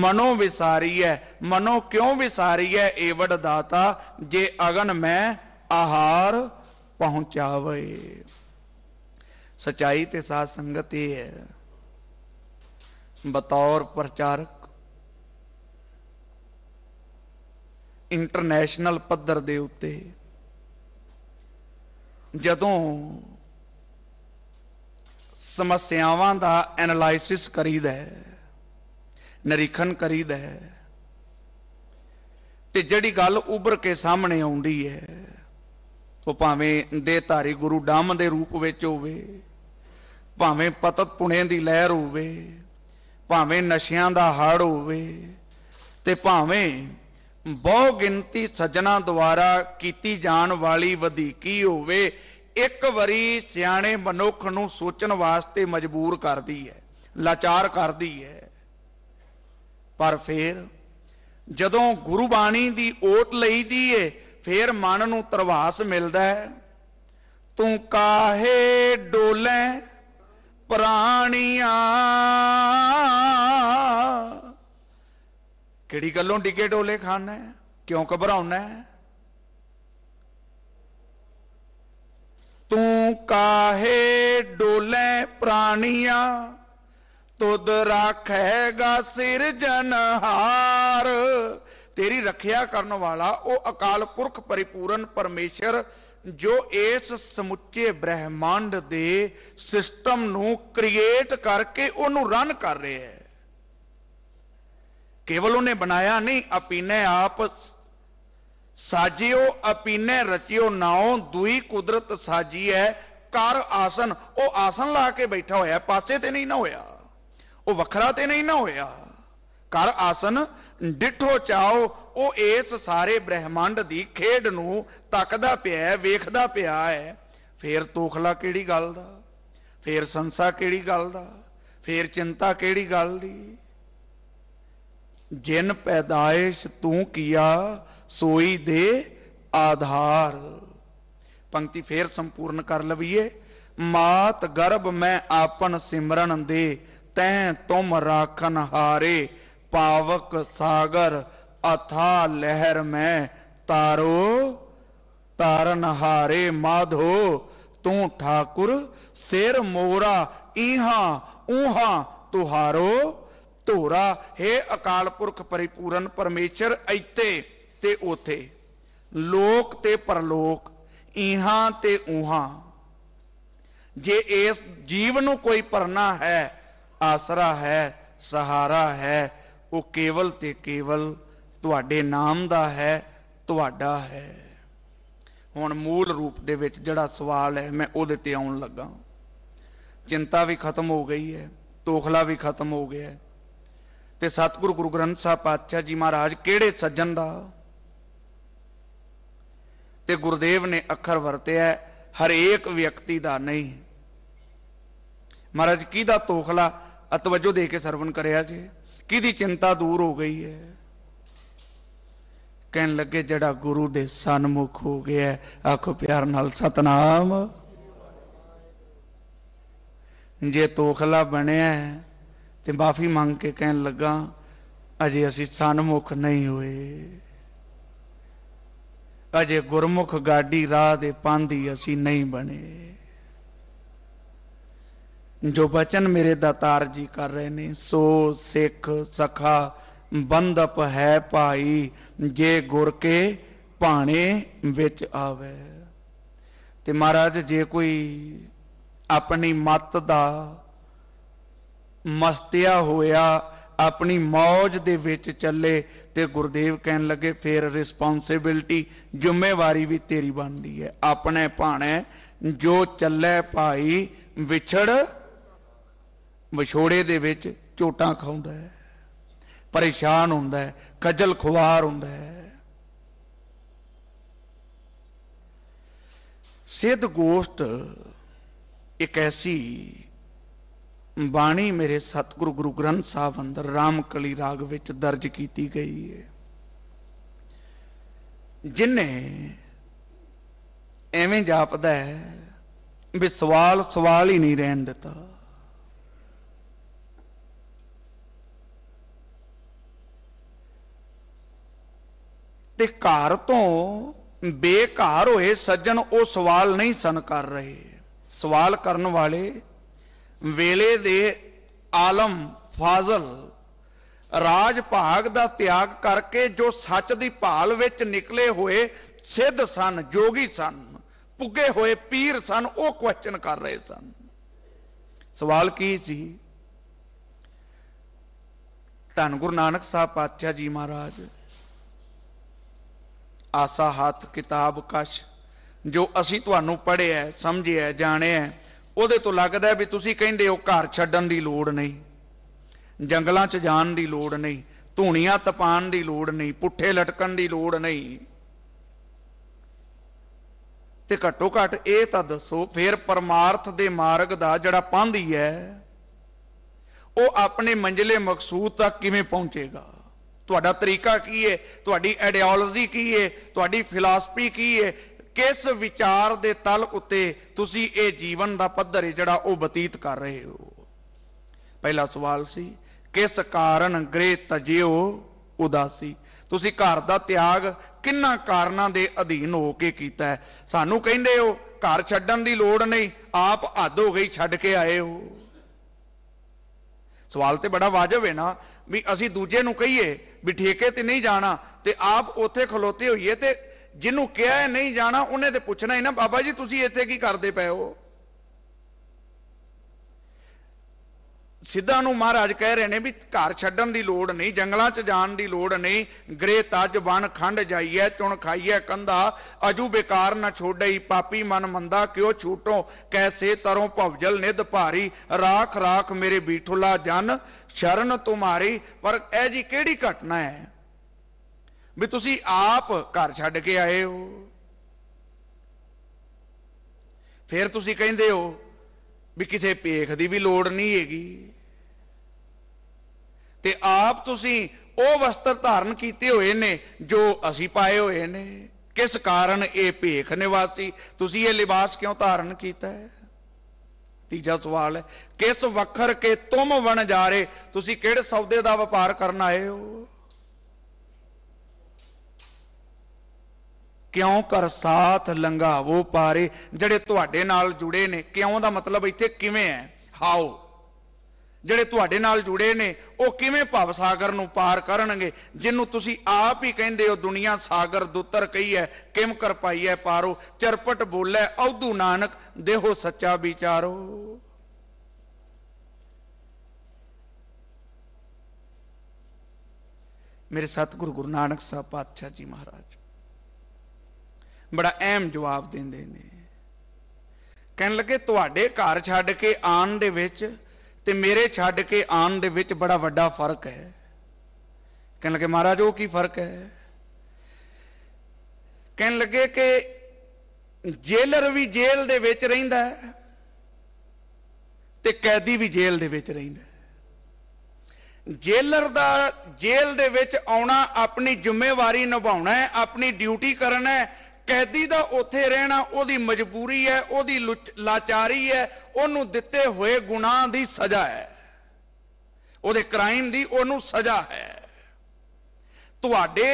ਮਨੋ ਵਿਸਾਰੀ ਹੈ ਮਨੋ ਕਿਉਂ ਵਿਸਾਰੀ ਹੈ ਏਵੜ ਦਾਤਾ ਜੇ ਅਗਨ ਮੈਂ ਆਹਾਰ ਪਹੁੰਚਾਵੇ ਸਚਾਈ ਤੇ ਸਾਧ ਸੰਗਤ ਇਹ ਹੈ ਬਤੌਰ ਪ੍ਰਚਾਰਕ ਇੰਟਰਨੈਸ਼ਨਲ ਪੱਧਰ ਦੇ ਉੱਤੇ ਜਦੋਂ ਸਮੱਸਿਆਵਾਂ ਦਾ ਐਨਾਲਿਸਿਸ ਕਰੀਦਾ ਹੈ ਨਿਰੀਖਣ ਕਰੀਦਾ ਹੈ ਤੇ ਜਿਹੜੀ ਗੱਲ ਉੱਭਰ ਕੇ ਸਾਹਮਣੇ ਆਉਂਦੀ ਹੈ ਉਹ ਭਾਵੇਂ ਦੇ ਧਾਰੀ ਗੁਰੂ ਡਾਮ ਦੇ ਰੂਪ ਵਿੱਚ ਹੋਵੇ ਭਾਵੇਂ ਪਤਤ ਪੁਣੇ ਦੀ ਲਹਿਰ ਹੋਵੇ ਭਾਵੇਂ ਨਸ਼ਿਆਂ ਦਾ ਹੜ ਹੋਵੇ ਤੇ ਭਾਵੇਂ ਬਹੁ ਗਿਣਤੀ ਸੱਜਣਾ ਦੁਆਰਾ ਕੀਤੀ ਜਾਣ ਵਾਲੀ ਵਧੀਕੀ ਹੋਵੇ ਇੱਕ ਵਾਰੀ ਸਿਆਣੇ ਮਨੁੱਖ ਨੂੰ ਸੋਚਣ ਵਾਸਤੇ ਮਜਬੂਰ ਕਰਦੀ ਹੈ ਲਾਚਾਰ ਕਰਦੀ ਹੈ ਪਰ ਫੇਰ ਜਦੋਂ ਗੁਰੂ ਬਾਣੀ ਦੀ ਓਟ ਲਈਦੀ ਏ ਫੇਰ ਮਨ ਨੂੰ ਤਰਵਾਸ ਮਿਲਦਾ ਹੈ ਤੂੰ ਕਾਹੇ ਡੋਲੇ ਪ੍ਰਾਣੀਆਂ ਕਿਹੜੀ ਗੱਲੋਂ ਡਿੱਗੇ ਡੋਲੇ ਖਾਣਾ ਕਿਉਂ ਘਬਰਾਉਣਾ ਤੂੰ ਕਾਹੇ ਡੋਲੇ ਪ੍ਰਾਣੀਆਂ ਤੁਧ ਰੱਖੇਗਾ ਸਿਰਜਨਹਾਰ ਤੇਰੀ ਰੱਖਿਆ ਕਰਨ ਵਾਲਾ ਉਹ ਅਕਾਲ ਪੁਰਖ ਪਰਿਪੂਰਨ ਪਰਮੇਸ਼ਰ ਜੋ ਇਸ ਸਮੁੱਚੇ ਬ੍ਰਹਿਮੰਡ ਦੇ ਸਿਸਟਮ ਨੂੰ ਕ੍ਰੀਏਟ ਕਰਕੇ ਉਹਨੂੰ ਰਨ ਕਰ ਰਿਹਾ ਹੈ ਕੇਵਲ ਉਹਨੇ ਬਣਾਇਆ ਨਹੀਂ ਅਪੀਨੇ ਆਪ ਸਾਜਿਓ ਅਪੀਨੇ ਰਚਿਓ ਨਾਉ ਦੁਈ ਕੁਦਰਤ ਸਾਜੀ ਹੈ ਕਰ ਆਸਨ ਉਹ ਆਸਨ ਲਾ ਕੇ ਬੈਠਾ ਹੋਇਆ ਪਾਸੇ ਤੇ ਨਹੀਂ ਨਾ ਹੋਇਆ ਉਹ ਵੱਖਰਾ ਤੇ ਨਹੀਂ ਨਾ ਹੋਇਆ ਕਰ ਆਸਨ ਡਿਠੋ ਚਾਓ ਉਹ ਇਸ ਸਾਰੇ ਬ੍ਰਹਿਮੰਡ ਦੀ ਖੇਡ ਨੂੰ ਤੱਕਦਾ ਪਿਆ ਹੈ ਵੇਖਦਾ ਪਿਆ ਹੈ ਫੇਰ ਤੋਖਲਾ ਕਿਹੜੀ ਗੱਲ ਦਾ ਫੇਰ ਸੰਸਾ ਕਿਹੜੀ ਗੱਲ ਦਾ ਫੇਰ ਚਿੰਤਾ ਕਿਹੜੀ ਗੱਲ ਦੀ ਜਿਨ ਪੈਦਾਇਸ਼ ਤੂੰ ਕੀਆ ਸੋਈ ਦੇ ਆਧਾਰ ਪੰਕਤੀ ਫੇਰ ਸੰਪੂਰਨ ਕਰ ਲਵੀਏ ਮਾਤ ਗਰਭ ਮੈਂ ਆਪਨ ਸਿਮਰਨ ਦੇ ਤੈ ਤੁਮ ਰਾਖਨ ਹਾਰੇ पावक सागर अथा लहर में तारो तारन हारे माधो तू ठाकुर सिर मोरा ईहा ऊहा ਤੁਹਾਰੋ ਧੋਰਾ हे ਅਕਾਲ ਪੁਰਖ ਪਰਿਪੂਰਨ ਪਰਮੇਸ਼ਰ ਇੱਥੇ ਤੇ ਉਥੇ ਲੋਕ ਤੇ ਪਰਲੋਕ ਇਹਾਂ ਤੇ ਉਹਾਂ ਜੇ ਇਸ ਜੀਵ ਨੂੰ ਕੋਈ ਪਰਨਾ ਹੈ ਆਸਰਾ ਹੈ ਸਹਾਰਾ ਹੈ ਉਹ ਕੇਵਲ ਤੇ ਕੇਵਲ ਤੁਹਾਡੇ ਨਾਮ ਦਾ ਹੈ ਤੁਹਾਡਾ ਹੈ ਹੁਣ ਮੂਲ ਰੂਪ ਦੇ ਵਿੱਚ ਜਿਹੜਾ ਸਵਾਲ ਹੈ ਮੈਂ ਉਹਦੇ ਤੇ ਆਉਣ ਲੱਗਾ ਚਿੰਤਾ ਵੀ ਖਤਮ ਹੋ ਗਈ ਹੈ ਤੋਖਲਾ ਵੀ ਖਤਮ ਹੋ ਗਿਆ ਤੇ ਸਤਿਗੁਰੂ ਗੁਰੂ ਗ੍ਰੰਥ ਸਾਹਿਬ ਪਾਤਸ਼ਾਹ ਜੀ ਮਹਾਰਾਜ ਕਿਹੜੇ ਸੱਜਣ ਦਾ ਤੇ ਗੁਰਦੇਵ ਨੇ ਅੱਖਰ ਵਰਤਿਆ ਹਰੇਕ ਵਿਅਕਤੀ ਦਾ ਨਹੀਂ ਮਹਾਰਾਜ ਕਿਹਦਾ ਤੋਖਲਾ ਅਤਵਜੋ ਦੇ ਕੇ ਸਰਵਨ ਕਰਿਆ ਜੀ ਕਿਹਦੀ ਚਿੰਤਾ ਦੂਰ ਹੋ ਗਈ ਹੈ ਕਹਿਣ ਲੱਗੇ ਜਿਹੜਾ ਗੁਰੂ ਦੇ ਸਨਮੁਖ ਹੋ ਗਿਆ ਆਖੋ ਪਿਆਰ ਨਾਲ ਸਤਨਾਮ ਜੇ ਤੋਖਲਾ ਬਣਿਆ ਤੇ ਮਾਫੀ ਮੰਗ ਕੇ ਕਹਿਣ ਲੱਗਾ ਅਜੇ ਅਸੀਂ ਸਨਮੁਖ ਨਹੀਂ ਹੋਏ ਅਜੇ ਗੁਰਮੁਖ ਗਾਡੀ ਰਾਹ ਦੇ ਪਾਂਦੀ ਅਸੀਂ ਨਹੀਂ ਬਣੇ ਜੋ ਬਚਨ ਮੇਰੇ ਦਾਤਾਰ ਜੀ ਕਰ ਰਹੇ ਨੇ ਸੋ ਸਿੱਖ ਸਖਾ ਬੰਦਪ ਹੈ ਭਾਈ ਜੇ ਗੁਰ ਕੇ ਭਾਣੇ ਵਿੱਚ ਆਵੇ ਤੇ ਮਹਾਰਾਜ ਜੇ ਕੋਈ ਆਪਣੀ ਮਤ ਦਾ ਮਸਤਿਆ ਹੋਇਆ ਆਪਣੀ ਮौज ਦੇ ਵਿੱਚ ਚੱਲੇ ਤੇ ਗੁਰਦੇਵ ਕਹਿਣ ਲੱਗੇ ਫੇਰ ਰਿਸਪੌਂਸਿਬਿਲਟੀ ਜ਼ਿੰਮੇਵਾਰੀ ਵੀ ਤੇਰੀ ਬਣਦੀ ਹੈ ਆਪਣੇ ਭਾਣੇ ਜੋ ਚੱਲੇ ਭਾਈ ਵਿਛੜ ਵਿਛੋੜੇ ਦੇ ਵਿੱਚ ਝੋਟਾਂ ਖਾਉਂਦਾ ਹੈ ਪਰੇਸ਼ਾਨ ਹੁੰਦਾ ਹੈ ਕਜਲ ਖੁਵਾਰ ਹੁੰਦਾ ਹੈ ਸਿੱਧ ਗੋਸ਼ਟ ਇੱਕ ਐਸੀ ਬਾਣੀ ਮੇਰੇ ਸਤਿਗੁਰੂ ਗੁਰੂ ਗ੍ਰੰਥ ਸਾਹਿਬ ਅੰਦਰ ਰਾਮਕਲੀ ਰਾਗ ਵਿੱਚ ਦਰਜ ਕੀਤੀ ਗਈ ਹੈ ਜਿਨੇ ਐਵੇਂ ਜਾਪਦਾ ਹੈ ਵੀ ਸਵਾਲ ਸਵਾਲ ਹੀ ਨਹੀਂ ਰਹਿਣ ਦਿੱਤਾ ਤੇ ਘਰ ਤੋਂ ਬੇਘਰ ਹੋਏ ਸੱਜਣ ਉਹ ਸਵਾਲ ਨਹੀਂ ਸਨ ਕਰ ਰਹੇ ਸਵਾਲ ਕਰਨ ਵਾਲੇ ਵੇਲੇ ਦੇ ਆਲਮ ਫਾਜ਼ਲ ਰਾਜ ਭਾਗ ਦਾ ਤਿਆਗ ਕਰਕੇ ਜੋ ਸੱਚ ਦੀ ਭਾਲ ਵਿੱਚ ਨਿਕਲੇ ਹੋਏ ਸਿੱਧ ਸਨ ਜੋਗੀ ਸਨ ਪੁੱਗੇ ਹੋਏ ਪੀਰ ਸਨ ਉਹ ਕੁਐਸਚਨ ਕਰ ਰਹੇ ਸਨ ਸਵਾਲ ਕੀ ਸੀ ਧੰਨ ਗੁਰੂ ਨਾਨਕ ਸਾਹਿਬ ਪਾਤਸ਼ਾਹ ਜੀ ਮਹਾਰਾਜ ਆਸਾ ਹੱਥ ਕਿਤਾਬ ਕਸ਼ ਜੋ ਅਸੀਂ ਤੁਹਾਨੂੰ ਪੜ੍ਹਿਆ ਸਮਝਿਆ ਜਾਣਿਆ ਉਹਦੇ ਤੋਂ ਲੱਗਦਾ ਵੀ ਤੁਸੀਂ ਕਹਿੰਦੇ ਹੋ ਘਰ ਛੱਡਣ ਦੀ ਲੋੜ ਨਹੀਂ ਜੰਗਲਾਂ 'ਚ ਜਾਣ ਦੀ ਲੋੜ ਨਹੀਂ ਧੂਣੀਆਂ ਤਪਾਣ ਦੀ ਲੋੜ ਨਹੀਂ ਪੁੱਠੇ ਲਟਕਣ ਦੀ ਲੋੜ ਨਹੀਂ ਤੇ ਘੱਟੋ ਘੱਟ ਇਹ ਤਾਂ ਦੱਸੋ ਫਿਰ ਪਰਮਾਰਥ ਦੇ ਮਾਰਗ ਦਾ ਜਿਹੜਾ ਹੀ ਹੈ ਉਹ ਆਪਣੇ ਮੰਜ਼ਲੇ ਮਕਸੂਦ ਤੱਕ ਕਿਵੇਂ ਪਹੁੰਚੇਗਾ ਤੁਹਾਡਾ ਤਰੀਕਾ ਕੀ ਹੈ ਤੁਹਾਡੀ ਆਈਡੀਓਲੋਜੀ ਕੀ ਹੈ ਤੁਹਾਡੀ ਫਿਲਾਸਫੀ ਕੀ ਹੈ ਕਿਸ ਵਿਚਾਰ ਦੇ ਤਲ ਉੱਤੇ ਤੁਸੀਂ ਇਹ ਜੀਵਨ ਦਾ ਪੱਧਰ ਹੈ ਜਿਹੜਾ ਉਹ ਬਤੀਤ ਕਰ ਰਹੇ ਹੋ ਪਹਿਲਾ ਸਵਾਲ ਸੀ ਕਿਸ ਕਾਰਨ ਗ੍ਰੇ ਤਜਿਓ ਉਦਾਸੀ ਤੁਸੀਂ ਘਰ ਦਾ ਤਿਆਗ ਕਿੰਨਾ ਕਾਰਨਾਂ ਦੇ ਅਧੀਨ ਹੋ ਕੇ ਕੀਤਾ ਸਾਨੂੰ ਕਹਿੰਦੇ ਹੋ ਘਰ ਛੱਡਣ ਦੀ ਲੋੜ ਨਹੀਂ ਆਪ ਹੱਦ ਹੋ ਗਈ ਛੱਡ ਕੇ ਆਏ ਹੋ ਸਵਾਲ ਤੇ ਬੜਾ ਵਾਜਬ ਹੈ ਨਾ ਵੀ ਅਸੀਂ ਦੂਜੇ ਨੂੰ ਕਹੀਏ ਵੀ ਠੇਕੇ ਤੇ ਨਹੀਂ ਜਾਣਾ ਤੇ ਆਪ ਉੱਥੇ ਖਲੋਤੇ ਹੋਈਏ ਤੇ ਜਿਹਨੂੰ ਕਿਹਾ ਨਹੀਂ ਜਾਣਾ ਉਹਨੇ ਤੇ ਪੁੱਛਣਾ ਹੀ ਨਾ ਬਾਬਾ ਜੀ ਤੁਸੀਂ ਇੱਥੇ ਕੀ ਕਰਦੇ ਪਏ ਹੋ ਸਿੱਧਾ ਨੂੰ ਮਹਾਰਾਜ ਕਹਿ ਰਹੇ ਨੇ ਵੀ ਘਰ ਛੱਡਣ ਦੀ ਲੋੜ ਨਹੀਂ ਜੰਗਲਾਂ 'ਚ ਜਾਣ ਦੀ ਲੋੜ ਨਹੀਂ ਗਰੇ ਤਜ ਬਨ ਖੰਡ ਜਾਈਐ ਚੁਣ ਖਾਈਐ ਕੰਧਾ ਅਜੂ ਬੇਕਾਰ ਨਾ ਛੋੜਈ ਪਾਪੀ ਮਨ ਮੰਦਾ ਕਿਉ ਛੂਟੋ ਕੈਸੇ ਤਰੋਂ ਭਵਜਲ ਨਿਧ ਭਾਰੀ ਰਾਖ ਰਾਖ ਮੇਰੇ ਬੀਠੁਲਾ ਜਨ ਸ਼ਰਨ ਤੁਮਾਰੀ ਪਰ ਇਹ ਜੀ ਕਿਹੜੀ ਘਟਨਾ ਹੈ ਵੀ ਤੁਸੀਂ ਆਪ ਘਰ ਛੱਡ ਕੇ ਆਏ ਹੋ ਫਿਰ ਤੁਸੀਂ ਕਹਿੰਦੇ ਹੋ ਵੀ ਕਿਸੇ ਪੇਖ ਦੀ ਵੀ ਲੋੜ ਨਹੀਂ ਹੈਗੀ ਤੇ ਆਪ ਤੁਸੀਂ ਉਹ ਵਸਤਰ ਧਾਰਨ ਕੀਤੇ ਹੋਏ ਨੇ ਜੋ ਅਸੀਂ ਪਾਏ ਹੋਏ ਨੇ ਕਿਸ ਕਾਰਨ ਇਹ ਭੇਖ ਨਿਵਾਸੀ ਤੁਸੀਂ ਇਹ ਲਿਬਾਸ ਕਿਉਂ ਧਾਰਨ ਕੀਤਾ ਹੈ ਤੀਜਾ ਸਵਾਲ ਹੈ ਕਿਸ ਵਖਰ ਕੇ ਤੁਮ ਵਣ ਰਹੇ ਤੁਸੀਂ ਕਿਹੜੇ ਸੌਦੇ ਦਾ ਵਪਾਰ ਕਰਨ ਆਏ ਹੋ ਕਿਉਂ ਕਰ ਸਾਥ ਵੋ ਪਾਰੇ ਜਿਹੜੇ ਤੁਹਾਡੇ ਨਾਲ ਜੁੜੇ ਨੇ ਕਿਉਂ ਦਾ ਮਤਲਬ ਇੱਥੇ ਕਿਵੇਂ ਹੈ ਹਾਓ ਜਿਹੜੇ ਤੁਹਾਡੇ ਨਾਲ ਜੁੜੇ ਨੇ ਉਹ ਕਿਵੇਂ ਭਵ ਸਾਗਰ ਨੂੰ ਪਾਰ ਕਰਨਗੇ ਜਿਹਨੂੰ ਤੁਸੀਂ ਆਪ ਹੀ ਕਹਿੰਦੇ ਹੋ ਦੁਨੀਆ ਸਾਗਰ ਦੁੱਤਰ ਕਹੀ ਹੈ ਕਿਮ ਕਰ ਪਾਈ ਹੈ ਪਾਰੋ ਚਰਪਟ ਬੋਲੇ ਔਧੂ ਨਾਨਕ ਦੇਹੋ ਸੱਚਾ ਵਿਚਾਰੋ ਮੇਰੇ ਸਤਿਗੁਰੂ ਗੁਰੂ ਨਾਨਕ ਸਾਹਿਬ ਪਾਤਸ਼ਾਹ ਜੀ ਮਹਾਰਾਜ ਬੜਾ ਅਹਿਮ ਜਵਾਬ ਦਿੰਦੇ ਨੇ ਕਹਿਣ ਲੱਗੇ ਤੁਹਾਡੇ ਘਰ ਛੱਡ ਕੇ ਆਣ ਦੇ ਵਿੱਚ ਤੇ ਮੇਰੇ ਛੱਡ ਕੇ ਆਉਣ ਦੇ ਵਿੱਚ ਬੜਾ ਵੱਡਾ ਫਰਕ ਹੈ ਕਹਿਣ ਲੱਗੇ ਮਹਾਰਾਜ ਉਹ ਕੀ ਫਰਕ ਹੈ ਕਹਿਣ ਲੱਗੇ ਕਿ ਜੇਲਰ ਵੀ ਜੇਲ੍ਹ ਦੇ ਵਿੱਚ ਰਹਿੰਦਾ ਹੈ ਤੇ ਕੈਦੀ ਵੀ ਜੇਲ੍ਹ ਦੇ ਵਿੱਚ ਰਹਿੰਦਾ ਜੇਲਰ ਦਾ ਜੇਲ੍ਹ ਦੇ ਵਿੱਚ ਆਉਣਾ ਆਪਣੀ ਜ਼ਿੰਮੇਵਾਰੀ ਨਿਭਾਉਣਾ ਹੈ ਆਪਣੀ ਡਿਊਟੀ ਕਰਨਾ ਹੈ ਕੈਦੀ ਦਾ ਉੱਥੇ ਰਹਿਣਾ ਉਹਦੀ ਮਜਬੂਰੀ ਹੈ ਉਹਦੀ ਲਾਚਾਰੀ ਹੈ ਉਹਨੂੰ ਦਿੱਤੇ ਹੋਏ ਗੁਨਾਹ ਦੀ ਸਜ਼ਾ ਹੈ ਉਹਦੇ ਕ੍ਰਾਈਮ ਦੀ ਉਹਨੂੰ ਸਜ਼ਾ ਹੈ ਤੁਹਾਡੇ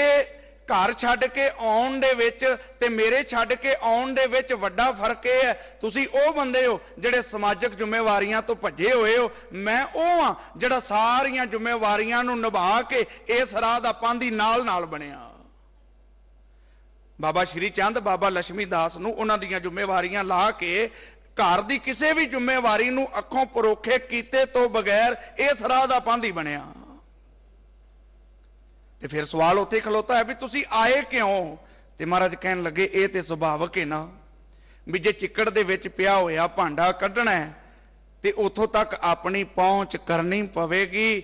ਘਰ ਛੱਡ ਕੇ ਆਉਣ ਦੇ ਵਿੱਚ ਤੇ ਮੇਰੇ ਛੱਡ ਕੇ ਆਉਣ ਦੇ ਵਿੱਚ ਵੱਡਾ ਫਰਕ ਇਹ ਹੈ ਤੁਸੀਂ ਉਹ ਬੰਦੇ ਹੋ ਜਿਹੜੇ ਸਮਾਜਿਕ ਜ਼ਿੰਮੇਵਾਰੀਆਂ ਤੋਂ ਭੱਜੇ ਹੋਏ ਹੋ ਮੈਂ ਉਹ ਆ ਜਿਹੜਾ ਸਾਰੀਆਂ ਜ਼ਿੰਮੇਵਾਰੀਆਂ ਨੂੰ ਨਿਭਾ ਕੇ ਇਸ ਰਾਹ ਦਾ ਪਾਂਦੀ ਨਾਲ ਨਾਲ ਬਣਿਆ ਬਾਬਾ ਸ਼੍ਰੀ ਚੰਦ ਬਾਬਾ ਲక్ష్ਮੀ ਦਾਸ ਨੂੰ ਉਹਨਾਂ ਦੀਆਂ ਜ਼ਿੰਮੇਵਾਰੀਆਂ ਲਾ ਕੇ ਘਰ ਦੀ ਕਿਸੇ ਵੀ ਜ਼ਿੰਮੇਵਾਰੀ ਨੂੰ ਅੱਖੋਂ ਪਰੋਖੇ ਕੀਤੇ ਤੋਂ ਬਗੈਰ ਇਹ ਸਰਾਹ ਦਾ ਪਾਂਧੀ ਬਣਿਆ ਤੇ ਫਿਰ ਸਵਾਲ ਉੱਥੇ ਖਲੋਤਾ ਹੈ ਵੀ ਤੁਸੀਂ ਆਏ ਕਿਉਂ ਤੇ ਮਹਾਰਾਜ ਕਹਿਣ ਲੱਗੇ ਇਹ ਤੇ ਸੁਭਾਵਕ ਹੈ ਨਾ ਵੀ ਜੇ ਚਿੱਕੜ ਦੇ ਵਿੱਚ ਪਿਆ ਹੋਇਆ ਭਾਂਡਾ ਕੱਢਣਾ ਹੈ ਤੇ ਉਥੋਂ ਤੱਕ ਆਪਣੀ ਪਹੁੰਚ ਕਰਨੀ ਪਵੇਗੀ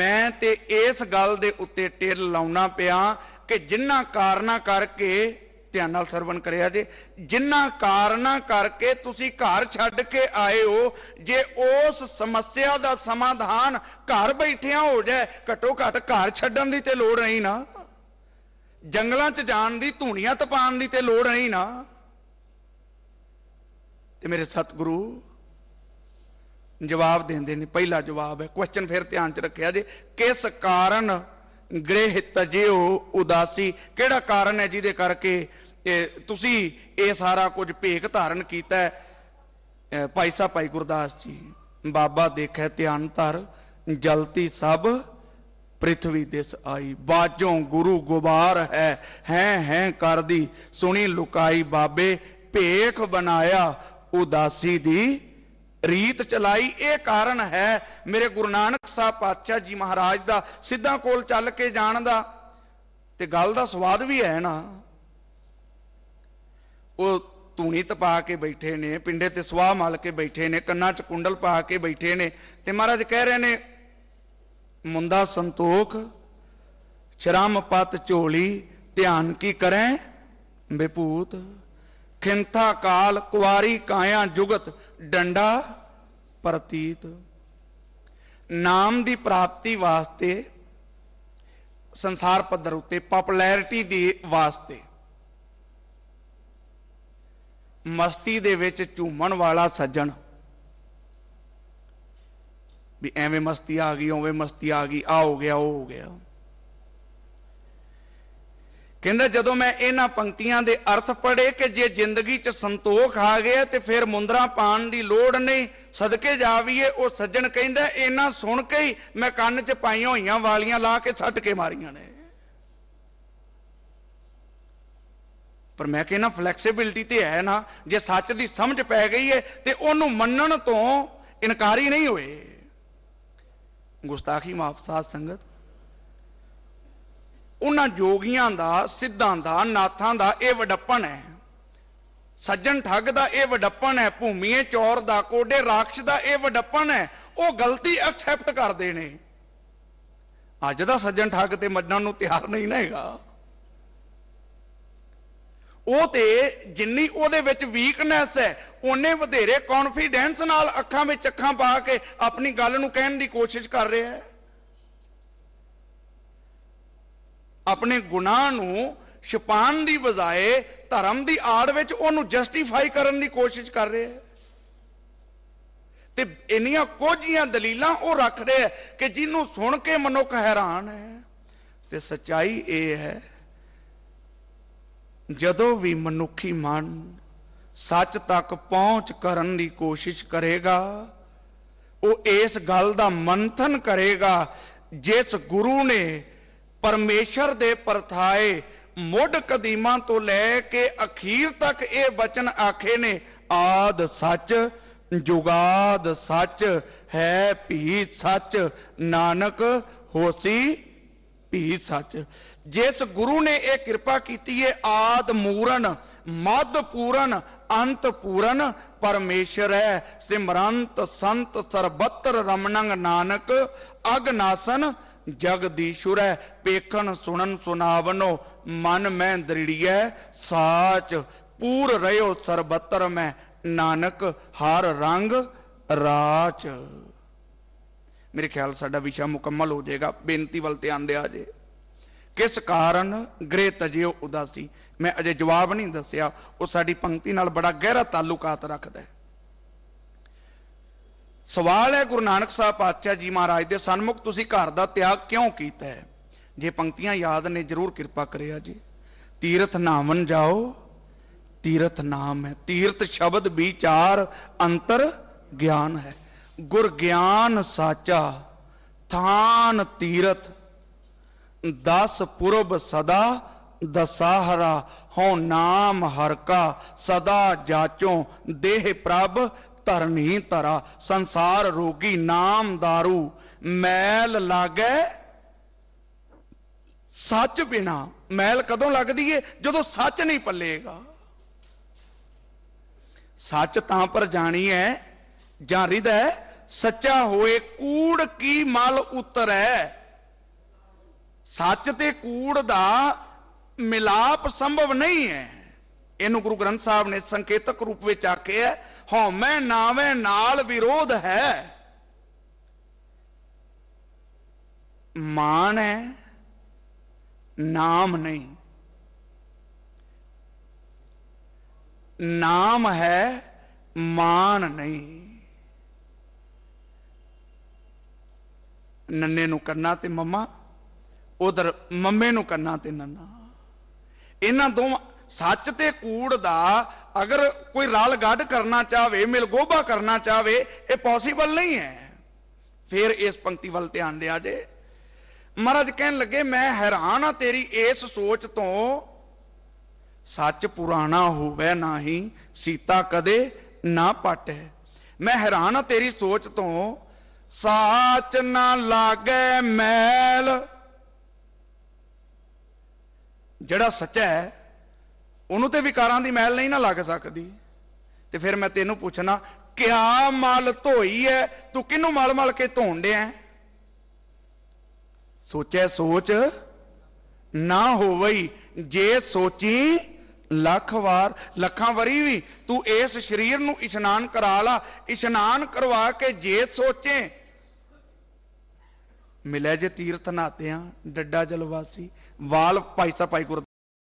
ਮੈਂ ਤੇ ਇਸ ਗੱਲ ਦੇ ਉੱਤੇ ਟੇਲ ਲਾਉਣਾ ਪਿਆ ਕਿ ਜਿਨ੍ਹਾਂ ਕਾਰਨਾ ਕਰਕੇ ਧਿਆਨ ਨਾਲ ਸਰਵਣ ਕਰਿਆ ਜੇ ਜਿਨ੍ਹਾਂ ਕਾਰਨਾ ਕਰਕੇ ਤੁਸੀਂ ਘਰ ਛੱਡ ਕੇ ਆਏ ਹੋ ਜੇ ਉਸ ਸਮੱਸਿਆ ਦਾ ਸਮਾਧਾਨ ਘਰ ਬੈਠਿਆਂ ਹੋ ਜਾਏ ਘਟੋ ਘਟ ਘਰ ਛੱਡਣ ਦੀ ਤੇ ਲੋੜ ਨਹੀਂ ਨਾ ਜੰਗਲਾਂ 'ਚ ਜਾਣ ਦੀ ਧੂਣੀਆਂ ਤਪਾਣ ਦੀ ਤੇ ਲੋੜ ਨਹੀਂ ਨਾ ਤੇ ਮੇਰੇ ਸਤਿਗੁਰੂ ਜਵਾਬ ਦਿੰਦੇ ਨੇ ਪਹਿਲਾ ਜਵਾਬ ਹੈ ਕੁਐਸਚਨ ਫਿਰ ਧਿਆਨ 'ਚ ਰੱਖਿਆ ਜੇ ਕਿਸ ਕਾਰਨ ਗ੍ਰਹਿ ਤਜਿਓ ਉਦਾਸੀ ਕਿਹੜਾ ਕਾਰਨ ਹੈ ਜਿਹਦੇ ਕਰਕੇ ਤੁਸੀਂ ਇਹ ਸਾਰਾ ਕੁਝ ਭੇਖ ਧਾਰਨ ਕੀਤਾ ਭਾਈ ਸਾਹਿਬ ਭਾਈ ਗੁਰਦਾਸ ਜੀ ਬਾਬਾ ਦੇਖੈ ਧਿਆਨ ਧਰ ਜਲਤੀ ਸਭ ਪ੍ਰਿਥਵੀ ਦਿਸ ਆਈ ਬਾਜੋਂ ਗੁਰੂ ਗੁਬਾਰ ਹੈ ਹੈ ਹੈ ਕਰਦੀ ਸੁਣੀ ਲੁਕਾਈ ਬਾਬੇ ਭੇਖ ਬਣਾਇਆ ਉਦਾਸੀ ਦੀ ਰੀਤ ਚਲਾਈ ਇਹ ਕਾਰਨ ਹੈ ਮੇਰੇ ਗੁਰੂ ਨਾਨਕ ਸਾਹਿਬ ਪਾਤਸ਼ਾਹ ਜੀ ਮਹਾਰਾਜ ਦਾ ਸਿੱਧਾ ਕੋਲ ਚੱਲ ਕੇ ਜਾਣ ਦਾ ਤੇ ਗੱਲ ਦਾ ਸਵਾਦ ਵੀ ਹੈ ਨਾ ਉਹ ਧੂਣੀ ਤਪਾ ਕੇ ਬੈਠੇ ਨੇ ਪਿੰਡੇ ਤੇ ਸਵਾਹ ਮਲ ਕੇ ਬੈਠੇ ਨੇ ਕੰਨਾਂ 'ਚ ਕੁੰਡਲ ਪਾ ਕੇ ਬੈਠੇ ਨੇ ਤੇ ਮਹਾਰਾਜ ਕਹਿ ਰਹੇ ਨੇ ਮੁੰਦਾ ਸੰਤੋਖ ਸ਼ਰਮ ਪਤ ਝੋਲੀ ਧਿਆਨ ਕੀ ਕਰੈ ਬੇਪੂਤ ਖਿੰਥਾ ਕਾਲ ਕੁਵਾਰੀ ਕਾਇਆ ਜੁਗਤ ਡੰਡਾ ਪ੍ਰਤੀਤ ਨਾਮ ਦੀ ਪ੍ਰਾਪਤੀ ਵਾਸਤੇ ਸੰਸਾਰ ਪੱਧਰ ਉੱਤੇ ਪਪੂਲੈਰਿਟੀ ਦੀ ਵਾਸਤੇ ਮਸਤੀ ਦੇ ਵਿੱਚ ਝੂਮਣ ਵਾਲਾ ਸੱਜਣ ਵੀ ਐਵੇਂ ਮਸਤੀ ਆ ਗਈ ਓਵੇਂ ਮਸਤੀ ਆ ਗਈ ਆ ਹੋ ਗਿਆ ਉਹ ਹੋ ਗਿਆ ਕਹਿੰਦਾ ਜਦੋਂ ਮੈਂ ਇਹਨਾਂ ਪੰਕਤੀਆਂ ਦੇ ਅਰਥ ਪੜ੍ਹੇ ਕਿ ਜੇ ਜ਼ਿੰਦਗੀ 'ਚ ਸੰਤੋਖ ਆ ਗਿਆ ਤੇ ਫਿਰ ਮੁੰਦਰਾ ਪਾਣ ਦੀ ਲੋੜ ਨਹੀਂ ਸਦਕੇ ਜਾਵੀਏ ਉਹ ਸੱਜਣ ਕਹਿੰਦਾ ਇਹਨਾਂ ਸੁਣ ਕੇ ਹੀ ਮੈਂ ਕੰਨ 'ਚ ਪਾਈਆਂ ਹੋਈਆਂ ਵਾਲੀਆਂ ਲਾ ਕੇ ਛੱਟ ਕੇ ਮਾਰੀਆਂ ਨੇ ਪਰ ਮੈਂ ਕਹਿੰਦਾ ਫਲੈਕਸੀਬਿਲਟੀ ਤੇ ਹੈ ਨਾ ਜੇ ਸੱਚ ਦੀ ਸਮਝ ਪੈ ਗਈ ਹੈ ਤੇ ਉਹਨੂੰ ਮੰਨਣ ਤੋਂ ਇਨਕਾਰੀ ਨਹੀਂ ਹੋਏ ਗੁਸਤਾਖੀ ਮਾਫ ਸਾਧ ਸੰਗਤ ਉਹਨਾਂ ਜੋਗੀਆਂ ਦਾ ਸਿੱਧਾਂ ਦਾ ਨਾਥਾਂ ਦਾ ਇਹ ਵਡੱਪਣ ਹੈ ਸੱਜਣ ਠੱਗ ਦਾ ਇਹ ਵਡੱਪਣ ਹੈ ਭੂਮੀਏ ਚੋਰ ਦਾ ਕੋਡੇ ਰਾਖਸ਼ ਦਾ ਇਹ ਵਡੱਪਣ ਹੈ ਉਹ ਗਲਤੀ ਐਕਸੈਪਟ ਕਰਦੇ ਨੇ ਅੱਜ ਦਾ ਸੱਜਣ ਠੱਗ ਤੇ ਮੱਡਣ ਨੂੰ ਤਿਆਰ ਨਹੀਂ ਨਾ ਹੈਗਾ ਉਹ ਤੇ ਜਿੰਨੀ ਉਹਦੇ ਵਿੱਚ ਵੀਕਨੈਸ ਹੈ ਉਹਨੇ ਵਧੇਰੇ ਕੌਨਫੀਡੈਂਸ ਨਾਲ ਅੱਖਾਂ ਵਿੱਚ ਅੱਖਾਂ ਪਾ ਕੇ ਆਪਣੀ ਗੱਲ ਨੂੰ ਕਹਿਣ ਦੀ ਕੋਸ਼ਿਸ਼ ਕਰ ਰਿਹਾ ਹੈ ਆਪਣੇ ਗੁਨਾਹ ਨੂੰ ਛਪਾਣ ਦੀ ਬਜਾਏ ਧਰਮ ਦੀ ਆੜ ਵਿੱਚ ਉਹਨੂੰ ਜਸਟੀਫਾਈ ਕਰਨ ਦੀ ਕੋਸ਼ਿਸ਼ ਕਰ ਰਿਹਾ ਹੈ ਤੇ ਇੰਨੀਆਂ ਕੋਝੀਆਂ ਦਲੀਲਾਂ ਉਹ ਰੱਖ ਰਿਹਾ ਕਿ ਜਿਹਨੂੰ ਸੁਣ ਕੇ ਮਨੁੱਖ ਹੈਰਾਨ ਹੈ ਤੇ ਸਚਾਈ ਇਹ ਹੈ ਜਦੋਂ ਵੀ ਮਨੁੱਖੀ ਮਨ ਸੱਚ ਤੱਕ ਪਹੁੰਚ ਕਰਨ ਦੀ ਕੋਸ਼ਿਸ਼ ਕਰੇਗਾ ਉਹ ਇਸ ਗੱਲ ਦਾ ਮੰਥਨ ਕਰੇਗਾ ਜਿਸ ਗੁਰੂ ਨੇ ਪਰਮੇਸ਼ਰ ਦੇ ਪਰਥਾਏ ਮੁੱਢ ਕਦੀਮਾਂ ਤੋਂ ਲੈ ਕੇ ਅਖੀਰ ਤੱਕ ਇਹ ਬਚਨ ਆਖੇ ਨੇ ਆਦ ਸੱਚ ਜੁਗਾਦ ਸੱਚ ਹੈ ਭੀ ਸੱਚ ਨਾਨਕ ਹੋਸੀ ਭੀ ਸੱਚ ਜਿਸ ਗੁਰੂ ਨੇ ਇਹ ਕਿਰਪਾ ਕੀਤੀ ਹੈ ਆਦ ਮੂਰਨ ਮਦ ਪੂਰਨ ਅੰਤ ਪੂਰਨ ਪਰਮੇਸ਼ਰ ਹੈ ਸਿਮਰੰਤ ਸੰਤ ਸਰਬੱਤਰ ਰਮਣੰਗ ਨਾਨਕ ਅਗਨਾਸਨ ਜਗਦੀਸ਼ੁਰ ਦੀ ਸ਼ੁਰੈ ਪੇਖਣ ਸੁਣਨ ਸੁਨਾਵਨੋ ਮਨ ਮੈਂ ਦ੍ਰਿੜੀਐ ਸਾਚ ਪੂਰ ਰਿਓ ਸਰਬਤਰ ਮੈਂ ਨਾਨਕ ਹਰ ਰੰਗ ਰਾਚ ਮੇਰੇ ਖਿਆਲ ਸਾਡਾ ਵਿਸ਼ਾ ਮੁਕੰਮਲ ਹੋ ਜਾਏਗਾ ਬੇਨਤੀ ਵੱਲ ਧਿਆਨ ਦਿਆ ਜੇ ਕਿਸ ਕਾਰਨ ਗ੍ਰਹਿ ਤਜਿਓ ਉਦਾਸੀ ਮੈਂ ਅਜੇ ਜਵਾਬ ਨਹੀਂ ਦੱਸਿਆ ਉਹ ਸਾਡੀ ਪੰਕਤੀ ਨਾਲ ਬੜਾ ਗਹਿਰਾ ਤਾਲੁਕਾਤ ਰੱਖਦਾ ਹੈ ਸਵਾਲ ਹੈ ਗੁਰੂ ਨਾਨਕ ਸਾਹਿਬ ਪਾਤਸ਼ਾਹ ਜੀ ਮਹਾਰਾਜ ਦੇ ਸਨਮੁਖ ਤੁਸੀਂ ਘਰ ਦਾ ਤਿਆਗ ਕਿਉਂ ਕੀਤਾ ਹੈ ਜੇ ਪੰਕਤੀਆਂ ਯਾਦ ਨੇ ਜਰੂਰ ਕਿਰਪਾ ਕਰਿਆ ਜੀ ਤੀਰਥ ਨਾਮਨ ਜਾਓ ਤੀਰਥ ਨਾਮ ਹੈ ਤੀਰਥ ਸ਼ਬਦ ਵਿਚਾਰ ਅੰਤਰ ਗਿਆਨ ਹੈ ਗੁਰ ਗਿਆਨ ਸਾਚਾ ਥਾਨ ਤੀਰਥ ਦਸ ਪੁਰਬ ਸਦਾ ਦਸਾਹਰਾ ਹਉ ਨਾਮ ਹਰ ਕਾ ਸਦਾ ਜਾਚੋ ਦੇਹ ਪ੍ਰਭ ਧਰਨੀ ਤਰਾ ਸੰਸਾਰ ਰੋਗੀ ਨਾਮ दारू ਮੈਲ ਲਾਗੇ ਸੱਚ ਬਿਨਾ ਮੈਲ ਕਦੋਂ ਲੱਗਦੀ ਏ ਜਦੋਂ ਸੱਚ ਨਹੀਂ ਪੱਲੇਗਾ ਸੱਚ ਤਾਂ ਪਰ ਜਾਣੀ ਐ ਜਾਂ ਰਿਦਾ ਸੱਚਾ ਹੋਏ ਕੂੜ ਕੀ ਮਲ ਉਤਰੈ ਸੱਚ ਤੇ ਕੂੜ ਦਾ ਮਿਲਾਪ ਸੰਭਵ ਨਹੀਂ ਹੈ ਇਹਨੂੰ ਗੁਰੂ ਗ੍ਰੰਥ ਸਾਹਿਬ ਨੇ ਸੰਕੇਤਕ ਰੂਪ ਵਿੱਚ ਆਖਿਆ ਹਉਮੈ ਨਾਵੇਂ ਨਾਲ ਵਿਰੋਧ ਹੈ ਮਾਨ ਹੈ ਨਾਮ ਨਹੀਂ ਨਾਮ ਹੈ ਮਾਨ ਨਹੀਂ ਨੰਨੇ ਨੂੰ ਕੰਨਾ ਤੇ ਮੰਮਾ ਉਧਰ ਮੰਮੇ ਨੂੰ ਕੰਨਾ ਤੇ ਨੰਨਾ ਇਹਨਾਂ ਦੋਵਾਂ ਸੱਚ ਤੇ ਕੂੜ ਦਾ ਅਗਰ ਕੋਈ ਰਾਲ ਗੱਡ ਕਰਨਾ ਮਿਲ ਗੋਬਾ ਕਰਨਾ ਚਾਵੇ ਇਹ ਪੋਸੀਬਲ ਨਹੀਂ ਹੈ ਫਿਰ ਇਸ ਪੰਕਤੀ ਵੱਲ ਧਿਆਨ ਆ ਜੇ ਮਹਾਰਾਜ ਕਹਿਣ ਲੱਗੇ ਮੈਂ ਹੈਰਾਨ ਆ ਤੇਰੀ ਇਸ ਸੋਚ ਤੋਂ ਸੱਚ ਪੁਰਾਣਾ ਹੋਵੇ ਨਹੀਂ ਸੀਤਾ ਕਦੇ ਨਾ ਪਟੇ ਮੈਂ ਹੈਰਾਨ ਆ ਤੇਰੀ ਸੋਚ ਤੋਂ ਸਾਚ ਨਾ ਲਾਗੇ ਮੈਲ ਜਿਹੜਾ ਸੱਚਾ ਹੈ ਉਹਨੂੰ ਤੇ ਵਿਕਾਰਾਂ ਦੀ ਮਹਿਲ ਨਹੀਂ ਨਾ ਲੱਗ ਸਕਦੀ ਤੇ ਫਿਰ ਮੈਂ ਤੈਨੂੰ ਪੁੱਛਣਾ ਕਿਆ ਮਲ ਧੋਈ ਐ ਤੂੰ ਕਿਹਨੂੰ ਮਲ-ਮਲ ਕੇ ਧੋਣ ਡਿਆ ਸੋਚੈ ਸੋਚ ਨਾ ਹੋਵਈ ਜੇ ਸੋਚੀ ਲੱਖ ਵਾਰ ਲੱਖਾਂ ਵਰੀ ਵੀ ਤੂੰ ਇਸ ਸਰੀਰ ਨੂੰ ਇਸ਼ਨਾਨ ਕਰਾ ਲਾ ਇਸ਼ਨਾਨ ਕਰਵਾ ਕੇ ਜੇ ਸੋਚੇ ਮਿਲੇ ਜੇ ਤੀਰਥ ਨਾਤਿਆਂ ਡੱਡਾ ਜਲਵਾਸੀ ਵਾਲ ਭਾਈ ਸਾਹਿਬ ਭਾਈ